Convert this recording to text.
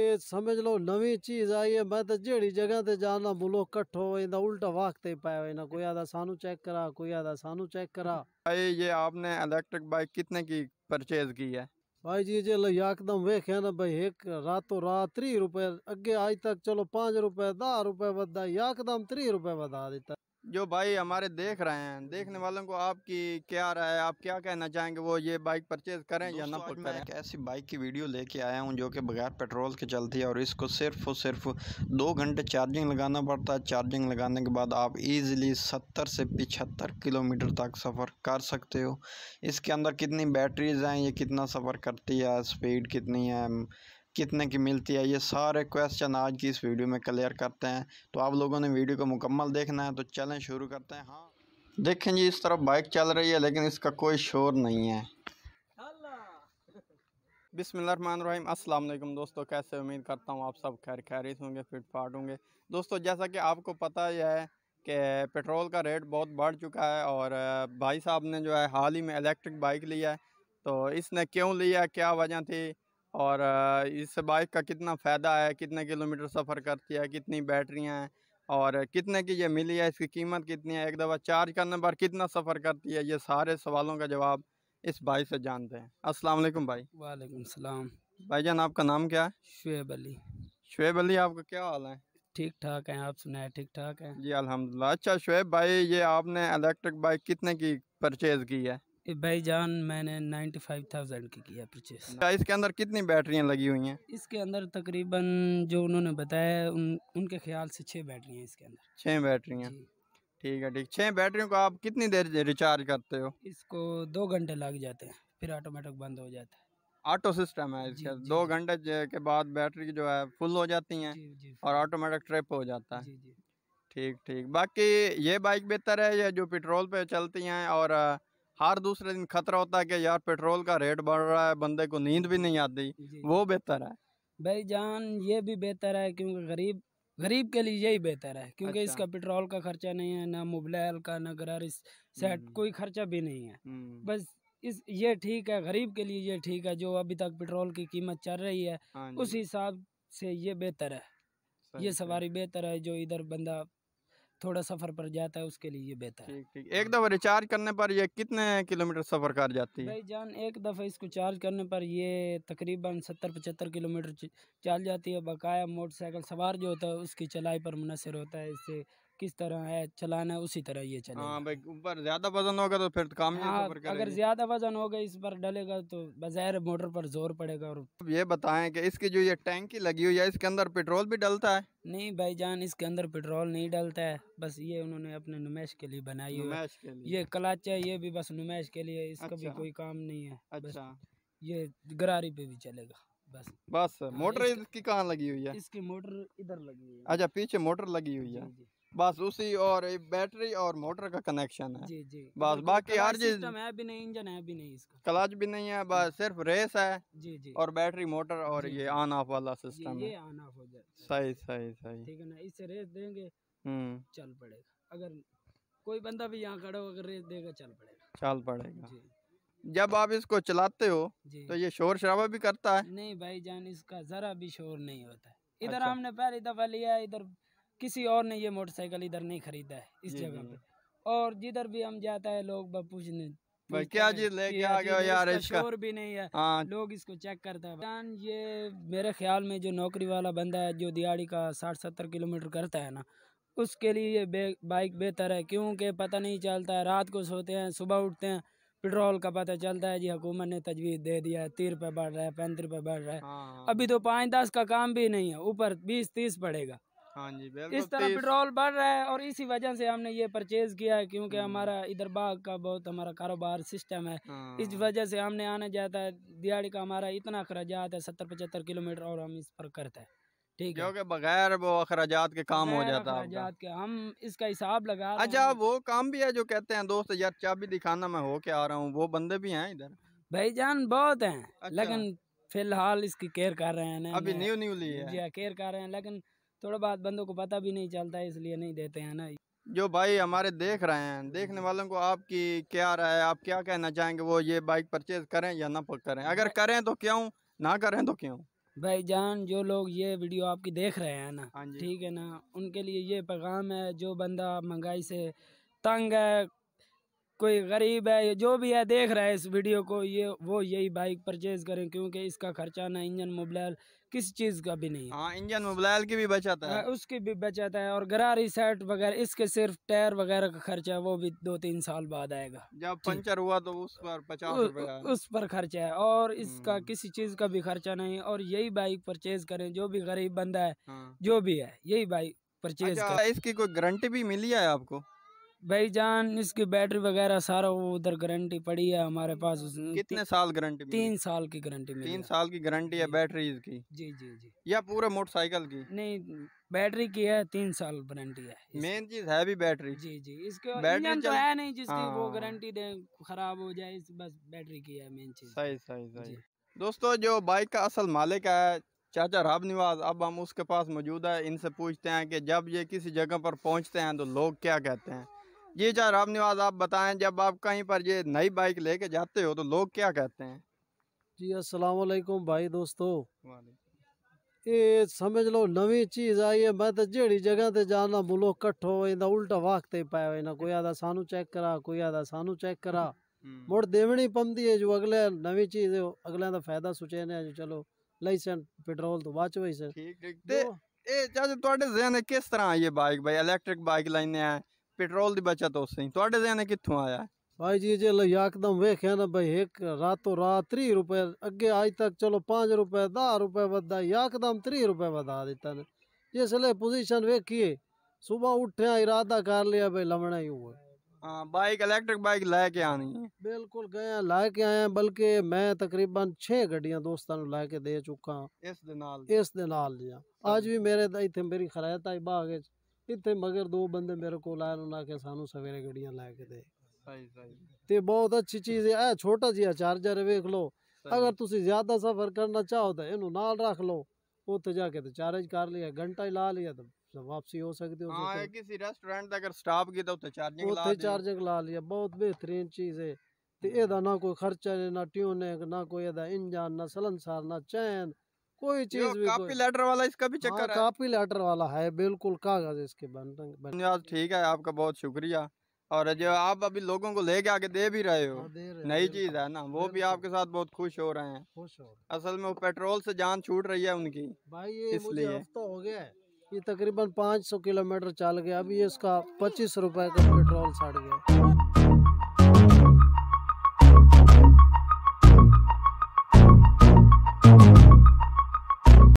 ਇਹ ਸਮਝ ਲਓ ਨਵੀਂ ਚੀਜ਼ ਆਈ ਹੈ ਮੈਂ ਤਾਂ ਜਿਹੜੀ ਜਗ੍ਹਾ ਤੇ ਜਾਣਾ ਮੁਲੋ ਇਕੱਠੋ ਇਹਦਾ ਉਲਟਾ ਵਾਕਤੇ ਪਾਇਆ ਹੋਇਆ ਨਾ ਕੋਈ ਆਦਾ ਸਾਨੂੰ ਚੈੱਕ ਕਰਾ ਕੋਈ ਆਦਾ ਸਾਨੂੰ ਚੈੱਕ भाई ये आपने इलेक्ट्रिक बाइक कितने की परचेज की है भाई जी जे यकदम वेख्या ना भाई एक रातों रात त्री रुपए अगे आज तक चलो पाँच रुपए दस रुपए बदा यकदम त्री रुपए बता देता जो भाई हमारे देख रहे हैं देखने वालों को आपकी क्या राय है आप क्या कहना चाहेंगे वो ये बाइक परचेज करें या ना करें मैं एक ऐसी बाइक की वीडियो लेके आया हूँ जो कि बगैर पेट्रोल के चलती है और इसको सिर्फ और सिर्फ दो घंटे चार्जिंग लगाना पड़ता है चार्जिंग लगाने के बाद आप इजीली सत्तर से पिछहत्तर किलोमीटर तक सफ़र कर सकते हो इसके अंदर कितनी बैटरीज हैं ये कितना सफ़र करती है स्पीड कितनी है कितने की मिलती है ये सारे क्वेश्चन आज की इस वीडियो में क्लियर करते हैं तो आप लोगों ने वीडियो को मुकम्मल देखना है तो चलें शुरू करते हैं हाँ देखें जी इस तरफ बाइक चल रही है लेकिन इसका कोई शोर नहीं है बिसमीम अल्लाम दोस्तों कैसे उम्मीद करता हूँ आप सब खैर खैरित होंगे फिट फाट होंगे दोस्तों जैसा कि आपको पता ही है कि पेट्रोल का रेट बहुत बढ़ चुका है और भाई साहब ने जो है हाल ही में इलेक्ट्रिक बाइक लिया है तो इसने क्यों लिया क्या वजह थी और इस बाइक का कितना फ़ायदा है कितने किलोमीटर सफ़र करती है कितनी बैटरियाँ हैं और कितने की ये मिली है इसकी कीमत कितनी है एक दफ़ा चार्ज करने पर कितना सफ़र करती है ये सारे सवालों का जवाब इस भाई से जानते हैं अस्सलाम वालेकुम भाई वालेकुम सलाम जान आपका नाम क्या है शुएब अली शुएब अली आपका क्या हाल है ठीक ठाक हैं आप सुनाए ठीक ठाक हैं जी अल्हम्दुलिल्लाह अच्छा शुएब भाई ये आपने इलेक्ट्रिक बाइक कितने की परचेज़ की है भाईजान मैंने 95,000 की किया परचेस इसके अंदर कितनी बैटरियां लगी हुई हैं इसके अंदर तकरीबन जो उन्होंने बताया उन, उनके ख्याल से छः बैटरियां इसके अंदर छः बैटरियां ठीक है ठीक छः बैटरियों को आप कितनी देर रिचार्ज करते हो इसको दो घंटे लग जाते हैं फिर ऑटोमेटिक बंद हो जाता है ऑटो सिस्टम है इसके दो घंटे के बाद बैटरी जो है फुल हो जाती हैं और ऑटोमेटिक ट्रिप हो जाता है ठीक ठीक बाकी ये बाइक बेहतर है या जो पेट्रोल पे चलती हैं और हर दूसरे दिन खतरा होता है कि यार पेट्रोल का रेट बढ़ रहा है बंदे को नींद भी नहीं आती वो बेहतर है भाई जान ये भी बेहतर है क्योंकि गरीब गरीब के लिए यही बेहतर है क्योंकि अच्छा। इसका पेट्रोल का खर्चा नहीं है ना मोबाइल का ना गरार सेट हम्म। कोई खर्चा भी नहीं है हम्म। बस इस ये ठीक है गरीब के लिए ये ठीक है जो अभी तक पेट्रोल की कीमत चल रही है हाँ उस हिसाब से ये बेहतर है ये सवारी बेहतर है जो इधर बंदा थोड़ा सफर पर जाता है उसके लिए ये बेहतर ठीक ठीक एक दफ़ा रिचार्ज करने पर ये कितने किलोमीटर सफर कर जाती है भाई जान एक दफ़ा इसको चार्ज करने पर ये तकरीबन सत्तर पचहत्तर किलोमीटर चल जाती है बकाया मोटरसाइकिल सवार जो होता है उसकी चलाई पर मुनसर होता है इससे किस तरह है चलाना है उसी तरह ये चले हाँ ऊपर ज़्यादा वजन होगा तो फिर तो काम हाँ, अगर ज़्यादा वजन होगा इस पर डलेगा तो बज़ाहिर मोटर पर जोर पड़ेगा और ये बताएं कि इसकी जो ये टैंकी लगी हुई है इसके अंदर पेट्रोल भी डलता है नहीं भाई जान इसके अंदर पेट्रोल नहीं डलता है बस ये उन्होंने अपने नुमाइश के लिए बनाई है ये क्लच है ये भी बस नुमाइश के लिए इसका भी अच्छा। कोई काम नहीं है अच्छा। ये गरारी पे भी चलेगा बस बस हाँ, मोटर इसकी कहाँ लगी हुई है इसकी मोटर इधर लगी हुई है अच्छा पीछे मोटर लगी हुई है बस उसी और बैटरी और मोटर का कनेक्शन है जी जी मतलब बस बाकी हर चीज है भी नहीं इंजन है भी नहीं इसका क्लच भी नहीं है बस सिर्फ रेस है जी जी और बैटरी मोटर और ये ऑन ऑफ वाला सिस्टम है ऑन ऑफ हो जाए सही सही सही ठीक है ना इससे रेस देंगे हम्म चल पड़ेगा अगर कोई बंदा भी यहाँ खड़ा हो अगर रेस देगा चल पड़ेगा चल पड़ेगा जब आप इसको चलाते हो तो ये शोर शराबा भी करता है नहीं भाई जान इसका जरा भी शोर नहीं होता इधर अच्छा। हमने पहली दफा लिया इधर किसी और ने ये मोटरसाइकिल इधर नहीं खरीदा है इस जगह पे और जिधर भी हम जाता है लोग पूछने भाई क्या चीज लेके हाँ आ गया यार इसका शोर भी नहीं है हाँ। लोग इसको चेक करता है ये मेरे ख्याल में जो नौकरी वाला बंदा है जो दिहाड़ी का साठ सत्तर किलोमीटर करता है ना उसके लिए बे, बाइक बेहतर है क्योंकि पता नहीं चलता है रात को सोते हैं सुबह उठते हैं पेट्रोल का पता चलता है जी हुकूमत ने तजवीज़ दे दिया है तीर पे बढ़ रहा है पैंतीस पे बढ़ रहा है हाँ। अभी तो पाँच दस का काम भी नहीं है ऊपर बीस तीस पड़ेगा हाँ जी इस तरह पेट्रोल बढ़ रहा है और इसी वजह से हमने ये परचेज किया है क्योंकि हमारा इधर बाग का बहुत हमारा कारोबार सिस्टम है इस हाँ। वजह से हमने आने जाता है दिहाड़ी का हमारा इतना खर्च है सत्तर पचहत्तर किलोमीटर और हम इस पर करते हैं ठीक है बगैर वो अखराजात के काम हो जाता अखराजात के हम इसका हिसाब लगा अच्छा वो काम भी है जो कहते हैं दोस्त यार चाबी दिखाना मैं होके आ रहा हूँ वो बंदे भी हैं इधर भाई जान बहुत हैं अच्छा। लेकिन फिलहाल इसकी केयर कर रहे हैं अभी न्यू न्यू ली है हाँ, केयर कर रहे हैं लेकिन थोड़ा बात बंदों को पता भी नहीं चलता है इसलिए नहीं देते हैं ना जो भाई हमारे देख रहे हैं देखने वालों को आपकी क्या राय है आप क्या कहना चाहेंगे वो ये बाइक परचेज करें या ना करें अगर करें तो क्यों ना करें तो क्यों भाई जान जो लोग ये वीडियो आपकी देख रहे हैं ना हाँ ठीक है ना उनके लिए ये पैगाम है जो बंदा महंगाई से तंग है कोई गरीब है जो भी है देख रहा है इस वीडियो को ये वो यही बाइक परचेज करें क्योंकि इसका खर्चा ना इंजन मोबलाइल किसी चीज़ का भी नहीं है हाँ, इंजन मोबाइल की भी बचत है हाँ, उसकी भी बचत है और गरारी सेट वगैरह इसके सिर्फ टायर वगैरह का खर्चा वो भी दो तीन साल बाद आएगा जब पंचर हुआ तो उस पर पचास उस पर खर्चा है और इसका हम्म। किसी चीज़ का भी खर्चा नहीं और यही बाइक परचेज करे जो भी गरीब बंदा है हाँ। जो भी है यही बाइक परचेज अच्छा, इसकी कोई गारंटी भी मिली है आपको भाई जान इसकी बैटरी वगैरह सारा वो उधर गारंटी पड़ी है हमारे पास कितने साल गारंटी तीन साल की गारंटी तीन साल की गारंटी है बैटरी की जी जी जी या पूरे मोटरसाइकिल की नहीं बैटरी की है तीन साल गारंटी है मेन चीज है भी बैटरी जी जी इसके बैटरी तो है नहीं जिसकी हाँ। वो गारंटी दे खराब हो जाए बस बैटरी की है मेन चीज सही सही सही दोस्तों जो बाइक का असल मालिक है चाचा राब निवाज अब हम उसके पास मौजूद है इनसे पूछते हैं कि जब ये किसी जगह पर पहुंचते हैं तो लोग क्या कहते हैं जी चाहे रामनिवास आप बताएं जब आप कहीं पर ये नई बाइक लेके जाते हो तो लोग क्या कहते हैं जी अस्सलाम वालेकुम भाई दोस्तों ये समझ लो नवी चीज़ आई है मैं तो जड़ी जगह ते जाना बोलो कट्ठो इंदा उल्टा वाकते पाया वेंदा कोई आदा सानू चेक करा कोई आदा सानू चेक करा हम्म। मुड़ देवनी पंदी है जो अगले नवी चीज़ है अगले दा फायदा सुचे ने जो चलो लाइसेंस पेट्रोल तो बाच ਬਾਅਦ ਚ ਹੋਈ ਸੈਨ ਠੀਕ ਠੀਕ ਤੇ ਇਹ ਜਦ ਤੁਹਾਡੇ ਜ਼ਿਹਨ ਕਿਸ ਤਰ੍ਹਾਂ ਆਈ ਇਹ ਬਾਈਕ ਬਈ ਇਲੈਕਟ੍ਰਿਕ ਬਾਈਕ पेट्रोल की बचत ਹੋ ਸਹੀ ਤੁਹਾਡੇ ਜ਼ਿਹਨ ਕਿੱਥੋਂ ਆਇਆ ਹੈ भाई जी जे यकदम वेख्या ना भाई एक रातों रात त्री रुपए अगे आज तक चलो पाँच रुपए दह रुपए बदा यकदम त्री रुपए बता दिता ने जिसले पोजिशन वेखिए सुबह उठे इरादा कर लिया भाई लमना ही हुआ बाइक इलेक्ट्रिक बाइक लैके आनी है बिल्कुल गए लैके आया बल्कि मैं तकरीबन छे गड्डिया दोस्तों लैके दे चुका इस दे नाल इस दे नाल जी अज भी मेरे इतने मेरी खरायत आई बाग ਇੱਥੇ ਮਗਰ ਦੋ ਬੰਦੇ ਮੇਰੇ ਕੋਲ ਆਏ ਉਹਨਾਂ ਕੇ ਸਾਨੂੰ ਸਵੇਰੇ ਗੱਡੀਆਂ ਲੈ ਕੇ ਦੇ ਸਹੀ ਸਹੀ ਤੇ ਬਹੁਤ ਅੱਛੀ ਚੀਜ਼ ਹੈ ਇਹ ਛੋਟਾ ਜਿਹਾ ਚਾਰਜਰ ਵੇਖ ਲਓ ਅਗਰ ਤੁਸੀਂ ਜ਼ਿਆਦਾ ਸਫ਼ਰ ਕਰਨਾ ਚਾਹੋ ਤਾਂ ਇਹਨੂੰ ਨਾਲ ਰੱਖ ਲਓ ਉੱਥੇ ਜਾ ਕੇ ਤੇ ਚਾਰਜ ਕਰ ਲਿਆ ਘੰਟਾ ਹੀ ਲਾ ਲਿਆ ਤਾਂ वापसी हो सकती है किसी रेस्टोरेंट अगर स्टॉप की तो चार्जिंग ला चार्जिंग ला लिया बहुत बेहतरीन चीज़ है तो यदा ना कोई खर्चा है ना ट्यून है ना कोई यदा इंजन ना सलनसार ना चैन कोई चीज भी कापी लेटर वाला इसका भी हाँ, चक्कर हाँ, कापी लेटर वाला है बिल्कुल कागज इसके बन धन्यवाद ठीक है आपका बहुत शुक्रिया और जो आप अभी लोगों को लेके आके दे भी रहे हो हाँ, नई चीज है ना वो भी आपके साथ बहुत खुश हो रहे हैं खुश हो असल में वो पेट्रोल से जान छूट रही है उनकी भाई ये इसलिए हफ्ता हो गया है ये तकरीबन 500 किलोमीटर चल गया अभी इसका पच्चीस रुपए का पेट्रोल सड़ गया